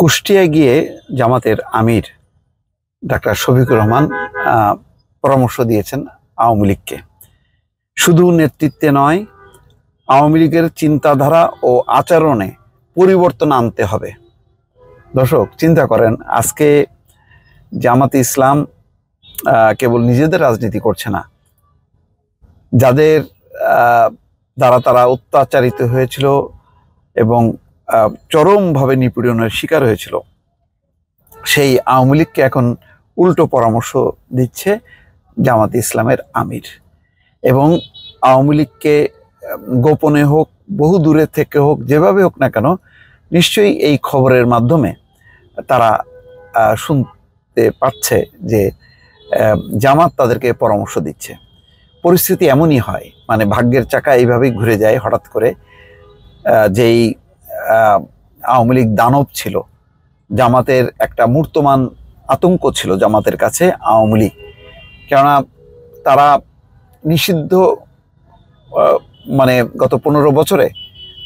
কুষ্টিয়া গিয়ে জামাতের আমির ডাক্তার শফিকুর রহমান পরামর্শ দিয়েছেন আওয়ামী লীগকে শুধু নেতৃত্বে নয় আওয়ামী লীগের চিন্তাধারা ও আচরণে পরিবর্তন আনতে হবে দর্শক চিন্তা করেন আজকে জামাতে ইসলাম কেবল নিজেদের রাজনীতি করছে না যাদের দ্বারা তারা অত্যাচারিত হয়েছিল এবং চরমভাবে নিপীড়নের শিকার হয়েছিল সেই আওয়ামী লীগকে এখন উল্টো পরামর্শ দিচ্ছে জামাত ইসলামের আমির এবং আওয়ামী লীগকে গোপনে হোক বহু দূরে থেকে হোক যেভাবে হোক না কেন নিশ্চয়ই এই খবরের মাধ্যমে তারা শুনতে পাচ্ছে যে জামাত তাদেরকে পরামর্শ দিচ্ছে পরিস্থিতি এমনই হয় মানে ভাগ্যের চাকা এইভাবেই ঘুরে যায় হঠাৎ করে যেই আওয়ামী লীগ দানব ছিল জামাতের একটা মূর্তমান আতঙ্ক ছিল জামাতের কাছে আওয়ামী লীগ কেননা তারা নিষিদ্ধ মানে গত পনেরো বছরে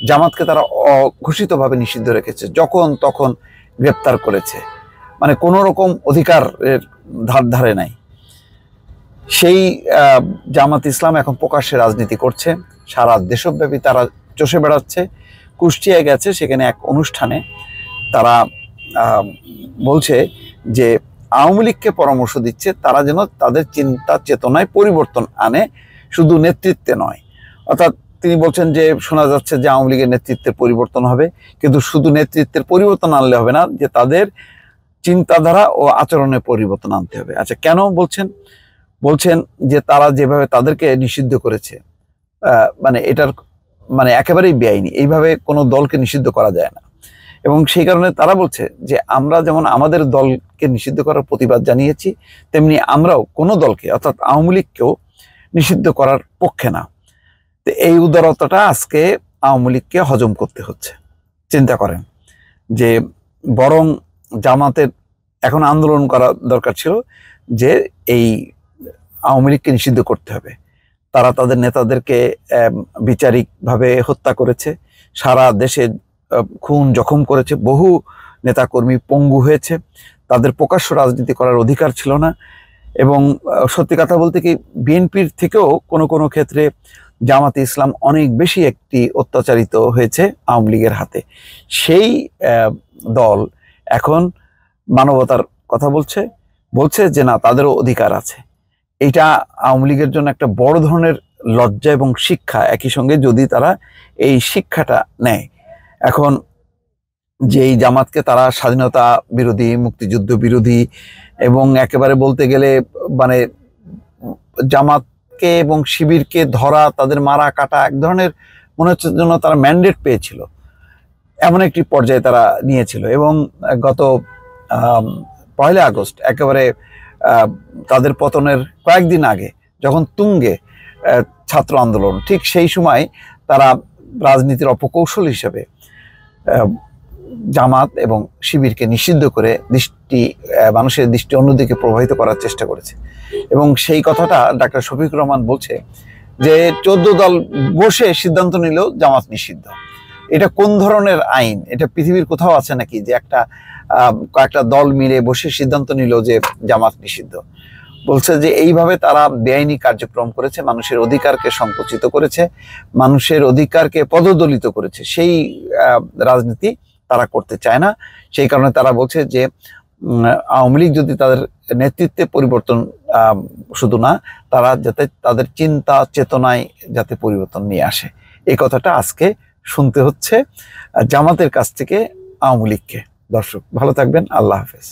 জামাতকে তারা অঘোষিতভাবে নিষিদ্ধ রেখেছে যখন তখন গ্রেপ্তার করেছে মানে কোনো রকম অধিকারের ধার ধারে নাই সেই জামাত ইসলাম এখন প্রকাশ্যে রাজনীতি করছে সারা দেশব্যাপী তারা চষে বেড়াচ্ছে কুষ্টিয়ায় গেছে সেখানে এক অনুষ্ঠানে তারা বলছে যে আওয়ামী লীগকে পরামর্শ দিচ্ছে তারা যেন তাদের চিন্তা চেতনায় পরিবর্তন আনে শুধু নেতৃত্বে নয় অর্থাৎ তিনি বলছেন যে শোনা যাচ্ছে যে আওয়ামী লীগের নেতৃত্বের পরিবর্তন হবে কিন্তু শুধু নেতৃত্বের পরিবর্তন আনলে হবে না যে তাদের চিন্তাধারা ও আচরণে পরিবর্তন আনতে হবে আচ্ছা কেন বলছেন বলছেন যে তারা যেভাবে তাদেরকে নিষিদ্ধ করেছে মানে এটার মানে একেবারেই বেআইনি এইভাবে কোনো দলকে নিষিদ্ধ করা যায় না এবং সেই কারণে তারা বলছে যে আমরা যেমন আমাদের দলকে নিষিদ্ধ করার প্রতিবাদ জানিয়েছি তেমনি আমরাও কোনো দলকে অর্থাৎ আওয়ামী লীগকেও নিষিদ্ধ করার পক্ষে না তো এই উদারতাটা আজকে আওয়ামী লীগকে হজম করতে হচ্ছে চিন্তা করেন যে বরং জামাতের এখন আন্দোলন করা দরকার ছিল যে এই আওয়ামী লীগকে নিষিদ্ধ করতে হবে তারা তাদের নেতাদেরকে বিচারিকভাবে হত্যা করেছে সারা দেশে খুন জখম করেছে বহু নেতাকর্মী পঙ্গু হয়েছে তাদের প্রকাশ্য রাজনীতি করার অধিকার ছিল না এবং সত্যি কথা বলতে কি বিএনপির থেকেও কোনো কোনো ক্ষেত্রে জামাতে ইসলাম অনেক বেশি একটি অত্যাচারিত হয়েছে আওয়ামী লীগের হাতে সেই দল এখন মানবতার কথা বলছে বলছে যে না তাদেরও অধিকার আছে এটা আওয়ামী লীগের জন্য একটা বড় ধরনের লজ্জা এবং শিক্ষা একই সঙ্গে যদি তারা এই শিক্ষাটা নেয় এখন যেই জামাতকে তারা স্বাধীনতা বিরোধী মুক্তিযুদ্ধ বিরোধী এবং একেবারে বলতে গেলে মানে জামাতকে এবং শিবিরকে ধরা তাদের মারা কাটা এক ধরনের মনে হচ্ছে জন্য তারা ম্যান্ডেট পেয়েছিল এমন একটি পর্যায়ে তারা নিয়েছিল এবং গত পয়লা আগস্ট একেবারে তাদের পতনের কয়েকদিন আগে যখন তুঙ্গে ছাত্র আন্দোলন ঠিক সেই সময় তারা রাজনীতির অপকৌশল হিসেবে জামাত এবং শিবিরকে নিষিদ্ধ করে দৃষ্টি মানুষের দৃষ্টি অন্যদিকে প্রবাহিত করার চেষ্টা করেছে এবং সেই কথাটা ডাক্তার শফিক রহমান বলছে যে চোদ্দ দল বসে সিদ্ধান্ত নিলেও জামাত নিষিদ্ধ এটা কোন ধরনের আইন এটা পৃথিবীর কোথাও আছে নাকি যে একটা কয়েকটা দল মিলে বসে সিদ্ধান্ত নিল যে জামাত নিষিদ্ধ বলছে যে এইভাবে তারা বেআইনি কার্যক্রম করেছে মানুষের অধিকারকে সংকুচিত করেছে মানুষের অধিকারকে পদদলিত করেছে সেই রাজনীতি তারা করতে চায় না সেই কারণে তারা বলছে যে আওয়ামী লীগ যদি তাদের নেতৃত্বে পরিবর্তন শুধু না তারা যাতে তাদের চিন্তা চেতনায় যাতে পরিবর্তন নিয়ে আসে এই কথাটা আজকে শুনতে হচ্ছে জামাতের কাছ থেকে আওয়ামী লীগকে দর্শক ভালো থাকবেন আল্লাহ হাফেজ